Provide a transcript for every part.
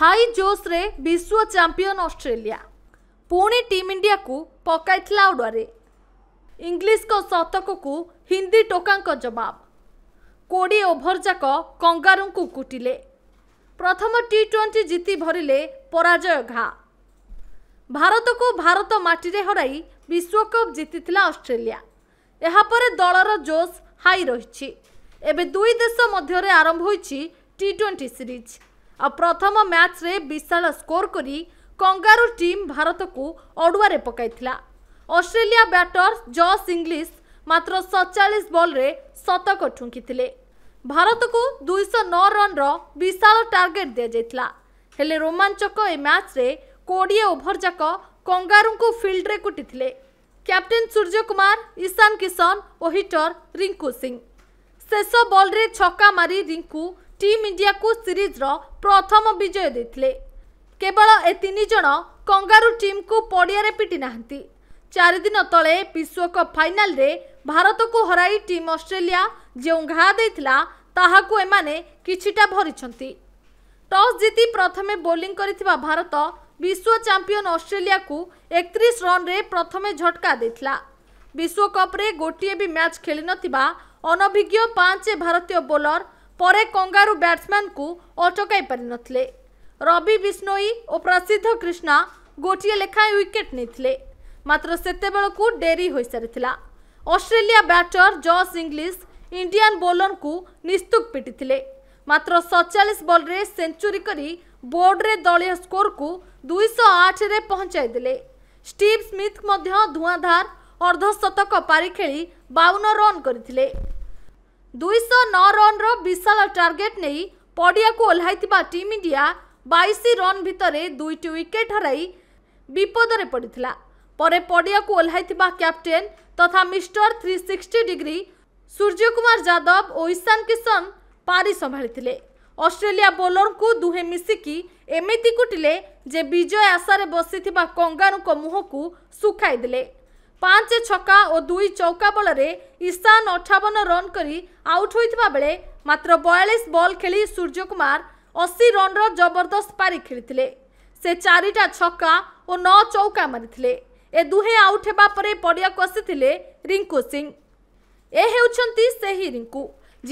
high ଜୋସ୍ରେ ବିଶ୍ୱ champion Australia ପୁଣି team ଇଣ୍ଡିଆକୁ ପକାଇଥିଲା ଉଡ଼ରେ ଇଂଲିଶଙ୍କ ଶତକକୁ ହିନ୍ଦୀ ଟୋକାଙ୍କ ଜବାବ କୋଡ଼ିଏ ଓଭରଯାକ କଙ୍ଗାରୁଙ୍କୁ କୁଟିଲେ ପ୍ରଥମ ଟି ଟ୍ୱେଣ୍ଟି ଜିତି ଭରିଲେ ପରାଜୟ ଘା ଭାରତକୁ ଭାରତ ମାଟିରେ ହରାଇ ବିଶ୍ୱକପ୍ ଜିତିଥିଲା ଅଷ୍ଟ୍ରେଲିଆ ଏହାପରେ ଦଳର ଜୋସ୍ ହାଇ ରହିଛି ଏବେ ଦୁଇ ଦେଶ ମଧ୍ୟରେ ଆରମ୍ଭ ହୋଇଛି ଟି ଟ୍ୱେଣ୍ଟି ସିରିଜ୍ ଆଉ ପ୍ରଥମ ମ୍ୟାଚ୍ରେ ବିଶାଳ ସ୍କୋର କରି କଙ୍ଗାରୁ ଟିମ୍ ଭାରତକୁ ଅଡ଼ୁଆରେ ପକାଇଥିଲା ଅଷ୍ଟ୍ରେଲିଆ ବ୍ୟାଟର ଜସ୍ ଇଂଲିଶ ମାତ୍ର ସତଚାଳିଶ ବଲ୍ରେ ଶତକ ଠୁଙ୍କିଥିଲେ ଭାରତକୁ ଦୁଇଶହ ନଅ ରନ୍ର ବିଶାଳ ଟାର୍ଗେଟ୍ ଦିଆଯାଇଥିଲା ହେଲେ ରୋମାଞ୍ଚକ ଏ ମ୍ୟାଚ୍ରେ କୋଡ଼ିଏ ଓଭରଯାକ କଙ୍ଗାରୁଙ୍କୁ ଫିଲ୍ଡରେ କୁଟିଥିଲେ କ୍ୟାପ୍ଟେନ୍ ସୂର୍ଯ୍ୟ କୁମାର ଇଶାନ କିଶନ ଓ ହିଟର ରିଙ୍କୁ ସିଂ ଶେଷ ବଲ୍ରେ ଛକା ମାରି ରିଙ୍କୁ ଟିମ୍ ଇଣ୍ଡିଆକୁ ସିରିଜ୍ର ପ୍ରଥମ ବିଜୟ ଦେଇଥିଲେ କେବଳ ଏ ତିନି ଜଣ କଙ୍ଗାରୁ ଟିମ୍କୁ ପଡ଼ିଆରେ ପିଟି ନାହାନ୍ତି ଚାରିଦିନ ତଳେ ବିଶ୍ୱକପ୍ ଫାଇନାଲରେ ଭାରତକୁ ହରାଇ ଟିମ୍ ଅଷ୍ଟ୍ରେଲିଆ ଯେଉଁ ଘା ଦେଇଥିଲା ତାହାକୁ ଏମାନେ କିଛିଟା ଭରିଛନ୍ତି ଟସ୍ ଜିତି ପ୍ରଥମେ ବୋଲିଂ କରିଥିବା ଭାରତ ବିଶ୍ୱ ଚାମ୍ପିଅନ୍ ଅଷ୍ଟ୍ରେଲିଆକୁ ଏକତିରିଶ ରନ୍ରେ ପ୍ରଥମେ ଝଟକା ଦେଇଥିଲା ବିଶ୍ୱକପ୍ରେ ଗୋଟିଏ ବି ମ୍ୟାଚ୍ ଖେଳିନଥିବା ଅନଭିଜ୍ଞ ପାଞ୍ଚ ଭାରତୀୟ ବୋଲର परे कंगारू बैट्समैन को अटक रवि विष्णोई और प्रसिद्ध कृष्णा गोटे लेखाएं विकेट नहीं मात्र सेत डेरी हो सारी Australia batter Josh Inglis Indian bowler को निस्तुक पिटी मात्र सतचाश बल सेचुरी बोर्ड में दलय स्कोर को दुईश आठ पहुंचाईदे स्टीव स्मिथ धूआधार अर्धशतक पारिखे बावन रन करते ଦୁଇଶହ ନଅ ରନ୍ର ବିଶାଳ ଟାର୍ଗେଟ୍ ନେଇ ପଡ଼ିଆକୁ ଓହ୍ଲାଇଥିବା ଟିମ୍ ଇଣ୍ଡିଆ ବାଇଶ ରନ୍ ଭିତରେ ଦୁଇଟି ୱିକେଟ୍ ହରାଇ ବିପଦରେ ପଡ଼ିଥିଲା ପରେ ପଡ଼ିଆକୁ ଓହ୍ଲାଇଥିବା କ୍ୟାପ୍ଟେନ୍ ତଥା mister three sixty degree Suryakumar Yadav ଓ ଇଶାନ କିଶନ ପାରି ସମ୍ଭାଳିଥିଲେ ଅଷ୍ଟ୍ରେଲିଆ ବୋଲରଙ୍କୁ ଦୁହେଁ ମିଶିକି ଏମିତି କୁଟିଲେ ଯେ ବିଜୟ ଆଶାରେ ବସିଥିବା କଙ୍ଗାରୁଙ୍କ ମୁହଁକୁ ଶୁଖାଇଦେଲେ ପାଞ୍ଚ ଛକା ଓ ଦୁଇ ଚୌକା ବଳରେ ଇଶାନ ଅଠାବନ ରନ୍ କରି ଆଉଟ୍ ହୋଇଥିବା ବେଳେ ମାତ୍ର ବୟାଳିଶ ବଲ୍ ଖେଳି ସୂର୍ଯ୍ୟକୁମାର ଅଶୀ ରନ୍ର ଜବରଦସ୍ତ ପାରି ଖେଳିଥିଲେ ସେ ଚାରିଟା ଛକା ଓ ନଅ ଚୌକା ମାରିଥିଲେ ଏ ଦୁହେଁ ଆଉଟ୍ ହେବା ପରେ ପଡ଼ିଆକୁ ଆସିଥିଲେ ରିଙ୍କୁ ସିଂ ଏ ହେଉଛନ୍ତି ସେହି ରିଙ୍କୁ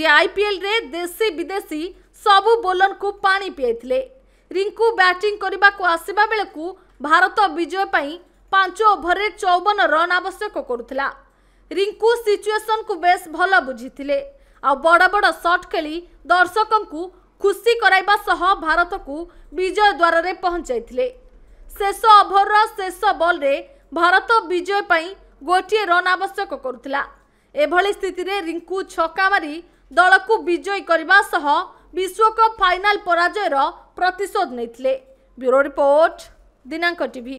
ଯିଏ ଆଇପିଏଲ୍ରେ ଦେଶୀ ବିଦେଶୀ ସବୁ ବୋଲରଙ୍କୁ ପାଣି ପିଆଇଥିଲେ ରିଙ୍କୁ ବ୍ୟାଟିଂ କରିବାକୁ ଆସିବା ବେଳକୁ ଭାରତ ବିଜୟ ପାଇଁ ପାଞ୍ଚ ଓଭରରେ ଚଉବନ ରନ୍ ଆବଶ୍ୟକ କରୁଥିଲା ରିଙ୍କୁ ସିଚୁଏସନ୍କୁ ବେଶ୍ ଭଲ ବୁଝିଥିଲେ ଆଉ ବଡ଼ ବଡ଼ ସଟ୍ ଖେଳି ଦର୍ଶକଙ୍କୁ ଖୁସି କରାଇବା ସହ ଭାରତକୁ ବିଜୟ ଦ୍ୱାରରେ ପହଞ୍ଚାଇଥିଲେ ଶେଷ ଓଭରର ଶେଷ ବଲ୍ରେ ଭାରତ ବିଜୟ ପାଇଁ ଗୋଟିଏ ରନ୍ ଆବଶ୍ୟକ କରୁଥିଲା ଏଭଳି ସ୍ଥିତିରେ ରିଙ୍କୁ ଛକା ମାରି ଦଳକୁ ବିଜୟୀ କରିବା ସହ ବିଶ୍ୱକପ୍ ଫାଇନାଲ୍ ପରାଜୟର ପ୍ରତିଶୋଧ ନେଇଥିଲେ ବ୍ୟୁରୋ ରିପୋର୍ଟ ଦିନାଙ୍କ ଟିଭି